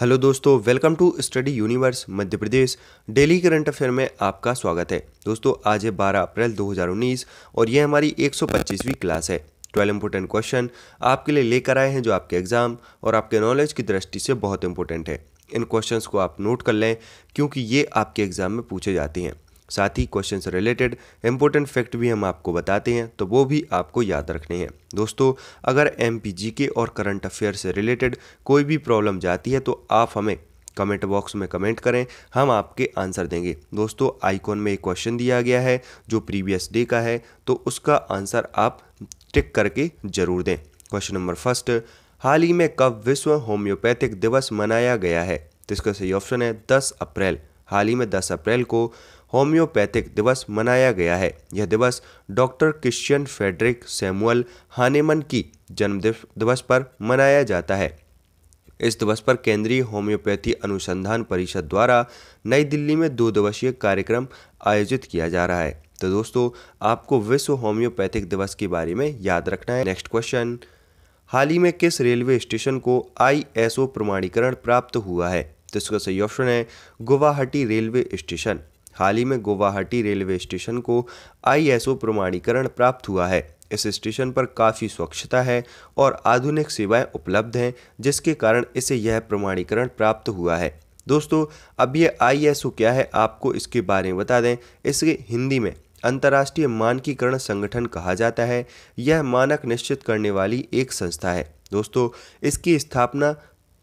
hello दोस्तों welcome to study universe Madhya Pradesh daily current affair में आपका स्वागत है दोस्तों आज है 12 अप्रैल 2019 और यह हमारी 125वीं क्लास है ट्वेल्व इंपॉर्टेंट क्वेश्चन आपके लिए लेकर आए हैं जो आपके एग्जाम और आपके नॉलेज की दृष्टि से बहुत इंपॉर्टेंट है इन क्वेश्चंस को आप नोट कर लें क्योंकि ये आपके एग्जाम में पूछे जाते हैं साथ ही क्वेश्चन से रिलेटेड इंपॉर्टेंट फैक्ट भी हम आपको बताते हैं तो वो भी आपको याद रखने हैं दोस्तों अगर एम के और करंट अफेयर से रिलेटेड कोई भी प्रॉब्लम जाती है तो आप हमें कमेंट बॉक्स में कमेंट करें हम आपके आंसर देंगे दोस्तों आइकॉन में एक क्वेश्चन दिया गया है जो प्रीवियस डे का है तो उसका आंसर आप टिक करके जरूर दें क्वेश्चन नंबर फर्स्ट हाल ही में कब विश्व होम्योपैथिक दिवस मनाया गया है तो इसका सही ऑप्शन है 10 अप्रैल हाल ही में 10 अप्रैल को होम्योपैथिक दिवस मनाया गया है यह दिवस doctor Christian Frederick Samuel Hahnemann की जन्म दिवस पर मनाया जाता है इस दिवस पर केंद्रीय होम्योपैथी अनुसंधान परिषद द्वारा नई दिल्ली में दो दिवसीय कार्यक्रम आयोजित किया जा रहा है तो दोस्तों आपको विश्व होम्योपैथिक दिवस के बारे में याद रखना है नेक्स्ट क्वेश्चन हाल ही में किस रेलवे स्टेशन को आईएसओ प्रमाणीकरण प्राप्त हुआ है तो इसका सही ऑप्शन है गुवाहाटी रेलवे स्टेशन हाल ही में गुवाहाटी रेलवे स्टेशन को आईएसओ प्रमाणीकरण प्राप्त हुआ है इस स्टेशन पर काफ़ी स्वच्छता है और आधुनिक सेवाएं उपलब्ध हैं जिसके कारण इसे यह प्रमाणीकरण प्राप्त हुआ है दोस्तों अब यह आईएसओ क्या है आपको इसके बारे में बता दें इसके हिंदी में अंतर्राष्ट्रीय मानकीकरण संगठन कहा जाता है यह मानक निश्चित करने वाली एक संस्था है दोस्तों इसकी स्थापना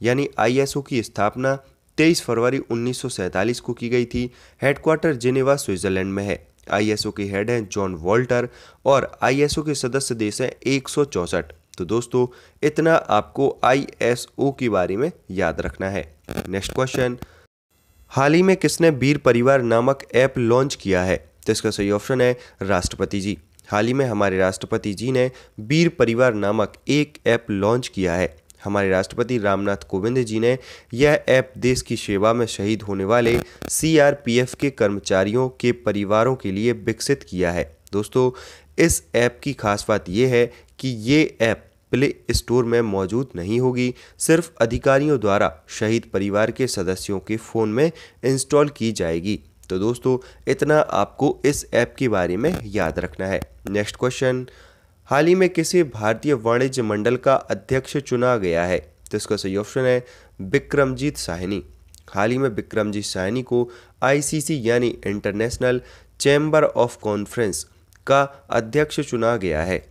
यानी आईएसओ की स्थापना 23 फरवरी 1947 को की गई थी हेडक्वार्टर जिनेवा स्विट्जरलैंड में है आईएसओ के हेड हैं जॉन वॉल्टर और आईएसओ के सदस्य देश हैं एक तो दोस्तों इतना आपको आईएसओ के बारे में याद रखना है नेक्स्ट क्वेश्चन हाल ही में किसने बीर परिवार नामक ऐप लॉन्च किया है तो इसका सही ऑप्शन है राष्ट्रपति जी हाल ही में हमारे राष्ट्रपति जी ने बीर परिवार नामक एक ऐप लॉन्च किया है हमारे राष्ट्रपति रामनाथ कोविंद जी ने यह ऐप देश की सेवा में शहीद होने वाले सीआरपीएफ के कर्मचारियों के परिवारों के लिए विकसित किया है दोस्तों इस ऐप की खास बात यह है कि ये ऐप प्ले स्टोर में मौजूद नहीं होगी सिर्फ अधिकारियों द्वारा शहीद परिवार के सदस्यों के फ़ोन में इंस्टॉल की जाएगी तो दोस्तों इतना आपको इस ऐप के बारे में याद रखना है नेक्स्ट क्वेश्चन हाल ही में किसी भारतीय वाणिज्य मंडल का अध्यक्ष चुना गया है तो इसका सही ऑप्शन है विक्रमजीत साहनी हाल ही में विक्रमजीत साहनी को आईसीसी यानी इंटरनेशनल चैम्बर ऑफ कॉन्फ्रेंस का अध्यक्ष चुना गया है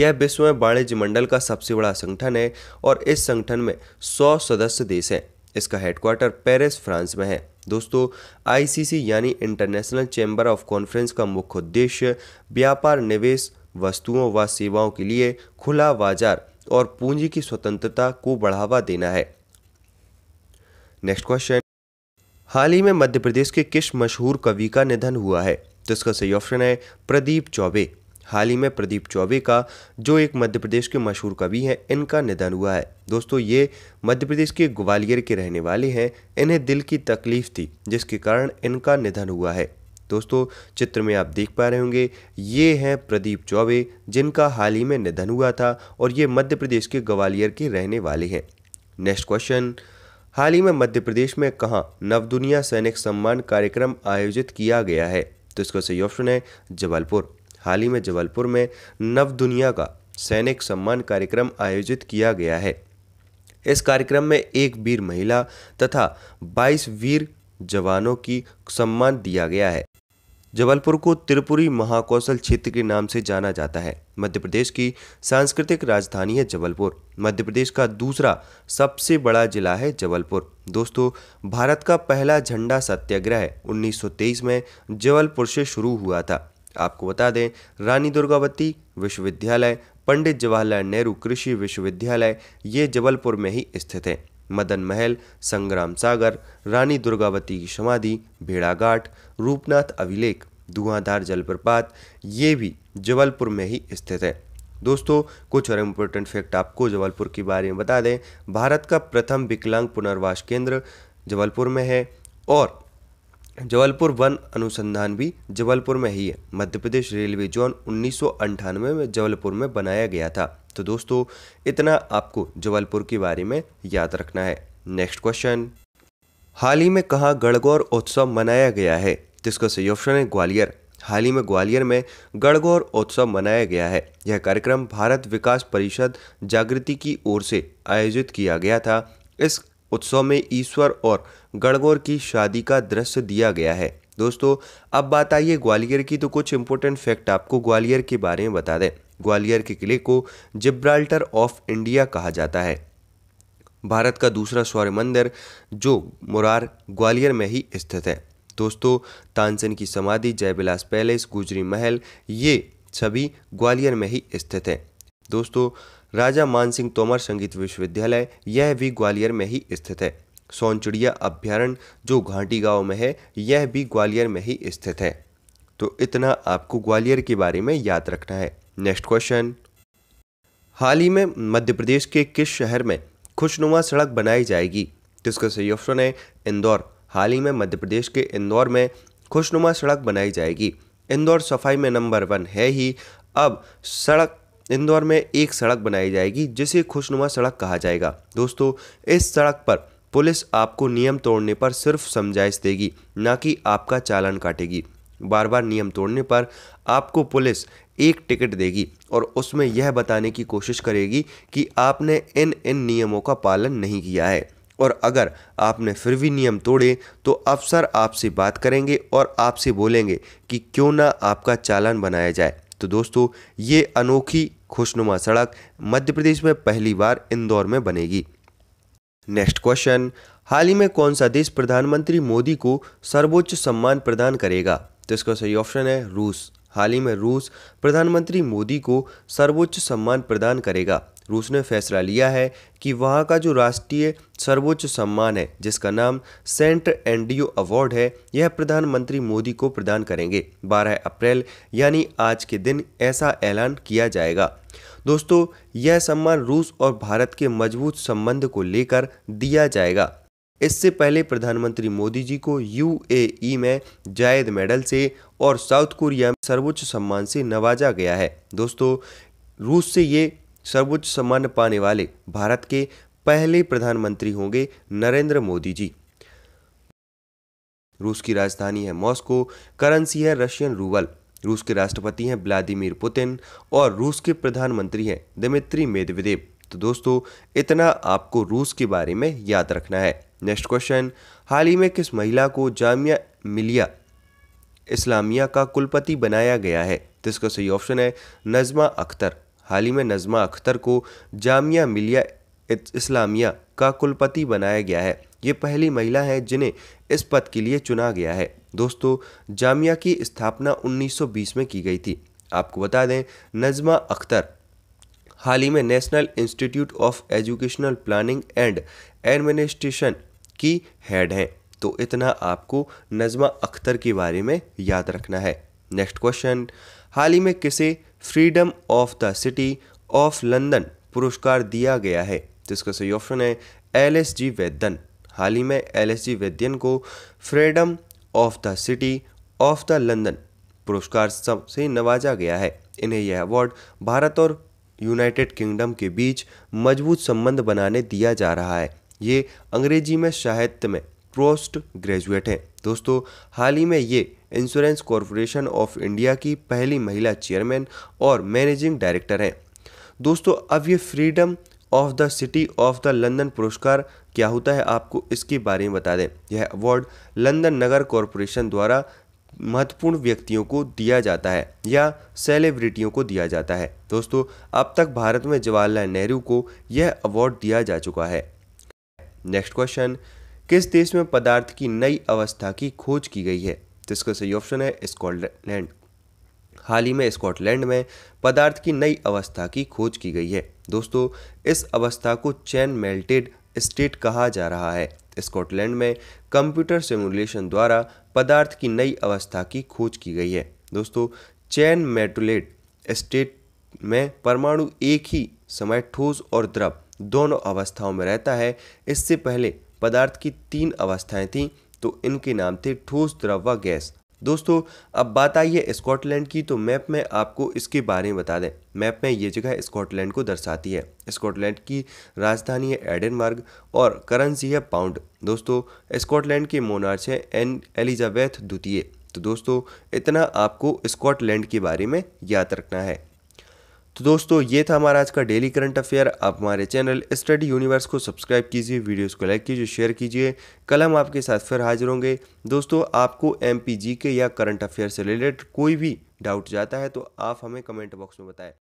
यह विश्व में वाणिज्य मंडल का सबसे बड़ा संगठन है और इस संगठन में 100 सदस्य देश हैं इसका हेडक्वार्टर पेरिस फ्रांस में है दोस्तों आईसीसी यानी इंटरनेशनल चैम्बर ऑफ कॉन्फ्रेंस का मुख्य उद्देश्य व्यापार निवेश वस्तुओं व सेवाओं के लिए खुला बाजार और पूंजी की स्वतंत्रता को बढ़ावा देना है नेक्स्ट क्वेश्चन हाल ही में मध्य प्रदेश के किस मशहूर कवि का निधन हुआ है तो इसका सही ऑप्शन है प्रदीप चौबे हाल ही में प्रदीप चौबे का जो एक मध्य प्रदेश के मशहूर कवि हैं इनका निधन हुआ है दोस्तों ये मध्य प्रदेश के ग्वालियर के रहने वाले हैं इन्हें दिल की तकलीफ थी जिसके कारण इनका निधन हुआ है दोस्तों चित्र में आप देख पा रहे होंगे ये हैं प्रदीप चौबे जिनका हाल ही में निधन हुआ था और ये मध्य प्रदेश के ग्वालियर के रहने वाले हैं नेक्स्ट क्वेश्चन हाल ही में मध्य प्रदेश में कहाँ नवदुनिया सैनिक सम्मान कार्यक्रम आयोजित किया गया है तो इसका सही ऑप्शन है जबलपुर हाल ही में जबलपुर में नवदुनिया का सैनिक सम्मान कार्यक्रम आयोजित किया गया है इस कार्यक्रम में एक वीर महिला तथा 22 वीर जवानों की सम्मान दिया गया है जबलपुर को त्रिपुरी महाकौशल क्षेत्र के नाम से जाना जाता है मध्य प्रदेश की सांस्कृतिक राजधानी है जबलपुर मध्य प्रदेश का दूसरा सबसे बड़ा जिला है जबलपुर दोस्तों भारत का पहला झंडा सत्याग्रह 1923 में जबलपुर से शुरू हुआ था आपको बता दें रानी दुर्गावती विश्वविद्यालय पंडित जवाहरलाल नेहरू कृषि विश्वविद्यालय ये जबलपुर में ही स्थित है मदन महल संग्राम सागर रानी दुर्गावती की समाधि भेड़ाघाट रूपनाथ अभिलेख धुआंधार जलप्रपात ये भी जबलपुर में ही स्थित है दोस्तों कुछ और इम्पोर्टेंट फैक्ट आपको जबलपुर के बारे में बता दें भारत का प्रथम विकलांग पुनर्वास केंद्र जबलपुर में है और जबलपुर वन अनुसंधान भी जबलपुर में ही है मध्य प्रदेश रेलवे जोन उन्नीस में जबलपुर में बनाया गया था तो दोस्तों इतना आपको जबलपुर के बारे में याद रखना है नेक्स्ट क्वेश्चन हाल ही में कहा गणगौर उत्सव मनाया गया है जिसका सही ऑप्शन है ग्वालियर हाल ही में ग्वालियर में गणगौर उत्सव मनाया गया है यह कार्यक्रम भारत विकास परिषद जागृति की ओर से आयोजित किया गया था इस उत्सव में ईश्वर और गणगौर की शादी का दृश्य दिया गया है दोस्तों अब बात आइए ग्वालियर की तो कुछ इंपोर्टेंट फैक्ट आपको ग्वालियर के बारे में बता दें ग्वालियर के किले को जिब्राल्टर ऑफ इंडिया कहा जाता है भारत का दूसरा सौर्य मंदिर जो मुरार ग्वालियर में ही स्थित है दोस्तों तानसेन की समाधि जयबिलास पैलेस गुजरी महल ये सभी ग्वालियर में ही स्थित है दोस्तों राजा मानसिंह तोमर संगीत विश्वविद्यालय यह भी ग्वालियर में ही स्थित है सोनचिड़िया अभ्यारण्य जो घाटी गांव में है यह भी ग्वालियर में ही स्थित है तो इतना आपको ग्वालियर के बारे में याद रखना है नेक्स्ट क्वेश्चन हाल ही में मध्य प्रदेश के किस शहर में खुशनुमा सड़क बनाई जाएगी तो इसका सही ऑप्शन है इंदौर हाल ही में मध्य प्रदेश के इंदौर में खुशनुमा सड़क बनाई जाएगी इंदौर सफाई में नंबर वन है ही अब सड़क इंदौर में एक सड़क बनाई जाएगी जिसे खुशनुमा सड़क कहा जाएगा दोस्तों इस सड़क पर पुलिस आपको नियम तोड़ने पर सिर्फ समझाइश देगी ना कि आपका चालान काटेगी बार बार नियम तोड़ने पर आपको पुलिस एक टिकट देगी और उसमें यह बताने की कोशिश करेगी कि आपने इन इन नियमों का पालन नहीं किया है और अगर आपने फिर भी नियम तोड़े तो अफसर आपसे बात करेंगे और आपसे बोलेंगे कि क्यों ना आपका चालान बनाया जाए तो दोस्तों ये अनोखी खुशनुमा सड़क मध्य प्रदेश में पहली बार इंदौर में बनेगी नेक्स्ट क्वेश्चन हाल ही में कौन सा देश प्रधानमंत्री मोदी को सर्वोच्च सम्मान प्रदान करेगा जिसका सही ऑप्शन है रूस हाल ही में रूस प्रधानमंत्री मोदी को सर्वोच्च सम्मान प्रदान करेगा रूस ने फैसला लिया है कि वहाँ का जो राष्ट्रीय सर्वोच्च सम्मान है जिसका नाम सेंट एंडियो अवार्ड है यह प्रधानमंत्री मोदी को प्रदान करेंगे 12 अप्रैल यानी आज के दिन ऐसा ऐलान किया जाएगा दोस्तों यह सम्मान रूस और भारत के मजबूत संबंध को लेकर दिया जाएगा इससे पहले प्रधानमंत्री मोदी जी को यूएई में जायद मेडल से और साउथ कोरिया में सर्वोच्च सम्मान से नवाजा गया है दोस्तों रूस से ये सर्वोच्च सम्मान पाने वाले भारत के पहले प्रधानमंत्री होंगे नरेंद्र मोदी जी रूस की राजधानी है मॉस्को करेंसी है रशियन रूबल रूस के राष्ट्रपति हैं व्लादिमीर पुतिन और रूस के प्रधानमंत्री हैं दिमित्री मेदवेदेव तो दोस्तों इतना आपको रूस के बारे में याद रखना है नेक्स्ट क्वेश्चन हाल ही में किस महिला को जामिया मिलिया इस्लामिया का कुलपति बनाया गया है तो इसका सही ऑप्शन है नज़मा अख्तर हाल ही में नज़मा अख्तर को जामिया मिलिया इस्लामिया का कुलपति बनाया गया है ये पहली महिला है जिन्हें इस पद के लिए चुना गया है दोस्तों जामिया की स्थापना 1920 में की गई थी आपको बता दें नज़मा अख्तर हाल ही में National Institute of Educational Planning and Administration की हेड हैं तो इतना आपको नज़मा अख्तर के बारे में याद रखना है नेक्स्ट क्वेश्चन हाल ही में किसे freedom of the city of London पुरस्कार दिया गया है जिसका सही ऑप्शन है एल एस जी वैद्यन हाल ही में एल एस जी वैद्यन को freedom of the city of the London पुरस्कार से नवाजा गया है इन्हें यह अवार्ड भारत और यूनाइटेड किंगडम के बीच मजबूत संबंध बनाने दिया जा रहा है ये अंग्रेजी में साहित्य में पोस्ट ग्रेजुएट हैं दोस्तों हाल ही में ये इंश्योरेंस कॉरपोरेशन ऑफ इंडिया की पहली महिला चेयरमैन और मैनेजिंग डायरेक्टर हैं दोस्तों अब ये freedom of the city of the London पुरस्कार क्या होता है आपको इसके बारे में बता दें यह अवार्ड लंदन नगर कॉरपोरेशन द्वारा महत्वपूर्ण व्यक्तियों को दिया जाता है या सेलिब्रिटियों को दिया जाता है दोस्तों अब तक भारत में जवाहरलाल नेहरू को यह अवार्ड दिया जा चुका है नेक्स्ट क्वेश्चन किस देश में पदार्थ की नई अवस्था की खोज की गई है तो इसका सही ऑप्शन है स्कॉटलैंड हाल ही में स्कॉटलैंड में पदार्थ की नई अवस्था की खोज की गई है दोस्तों इस अवस्था को चैन मेल्टेड स्टेट कहा जा रहा है स्कॉटलैंड में कंप्यूटर सिमुलेशन द्वारा पदार्थ की नई अवस्था की खोज की गई है दोस्तों चैन मेटुलेट स्टेट में परमाणु एक ही समय ठोस और द्रव दोनों अवस्थाओं में रहता है इससे पहले पदार्थ की तीन अवस्थाएं थीं तो इनके नाम थे ठोस द्रव व गैस दोस्तों अब बात आई है स्कॉटलैंड की तो मैप में आपको इसके बारे में बता दें मैप में ये जगह स्कॉटलैंड को दर्शाती है स्कॉटलैंड की राजधानी है एडनबर्ग और करेंसी है पाउंड दोस्तों स्कॉटलैंड के मोनार्च है एन एलिजाबेथ द्वितीय तो दोस्तों इतना आपको स्कॉटलैंड के बारे में याद रखना है तो दोस्तों ये था हमारा आज का डेली करंट अफेयर आप हमारे चैनल स्टडी यूनिवर्स को सब्सक्राइब कीजिए वीडियोस को लाइक कीजिए शेयर कीजिए कल हम आपके साथ फिर हाजिर होंगे दोस्तों आपको एम के या करंट अफेयर से रिलेटेड कोई भी डाउट जाता है तो आप हमें कमेंट बॉक्स में बताएं